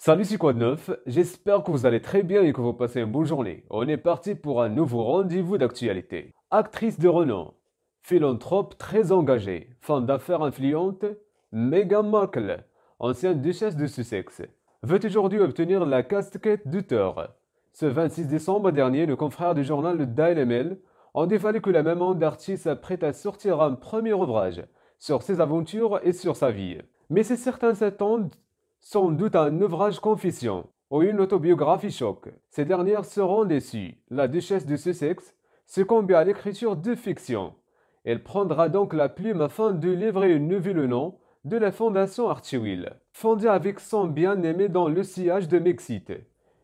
Salut, c'est quoi J'espère que vous allez très bien et que vous passez une bonne journée. On est parti pour un nouveau rendez-vous d'actualité. Actrice de renom, philanthrope très engagée, femme d'affaires influente, Meghan Markle, ancienne duchesse de Sussex, veut aujourd'hui obtenir la casquette d'auteur. Ce 26 décembre dernier, le confrère du journal Daily Mail en dévoilé que la maman d'artiste s'apprête à sortir un premier ouvrage sur ses aventures et sur sa vie. Mais c'est certains s'attendent sans doute un ouvrage confession ou une autobiographie choc. Ces dernières seront déçues. La duchesse de Sussex succombe à l'écriture de fiction. Elle prendra donc la plume afin de livrer une nouvelle nom de la fondation will, fondée avec son bien-aimé dans le sillage de Mexite.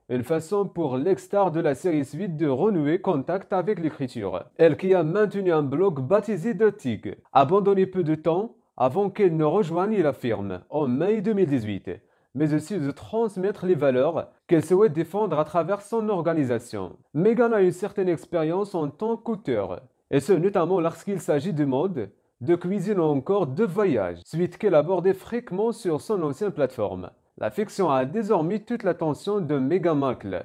Une façon pour l'ex-star de la série suite de renouer contact avec l'écriture. Elle qui a maintenu un blog baptisé The Tig, abandonné peu de temps avant qu'elle ne rejoigne la firme en mai 2018, mais aussi de transmettre les valeurs qu'elle souhaite défendre à travers son organisation. Megan a une certaine expérience en tant qu'auteur, et ce notamment lorsqu'il s'agit de mode, de cuisine ou encore de voyage, suite qu'elle abordait fréquemment sur son ancienne plateforme. La fiction a désormais toute l'attention de Megan Markle,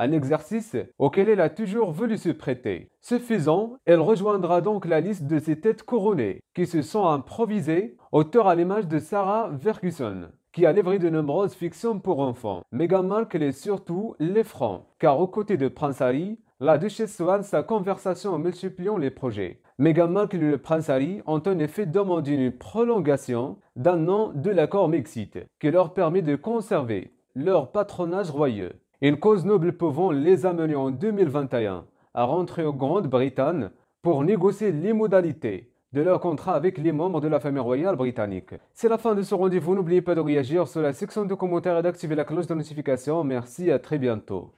un exercice auquel elle a toujours voulu se prêter. Ce faisant, elle rejoindra donc la liste de ses têtes couronnées qui se sont improvisées, auteurs à l'image de Sarah Ferguson qui a livré de nombreuses fictions pour enfants. Meghan Markle est surtout l'effront, car aux côtés de Prince Harry, la duchesse Swan, sa conversation en multipliant les projets. Meghan Markle et le prince Harry ont en effet demandé une prolongation d'un an de l'accord Mexique, qui leur permet de conserver leur patronage royeux. Une cause noble pouvant les amener en 2021 à rentrer en Grande-Bretagne pour négocier les modalités de leur contrat avec les membres de la famille royale britannique. C'est la fin de ce rendez-vous. N'oubliez pas de réagir sur la section de commentaires et d'activer la cloche de notification. Merci à très bientôt.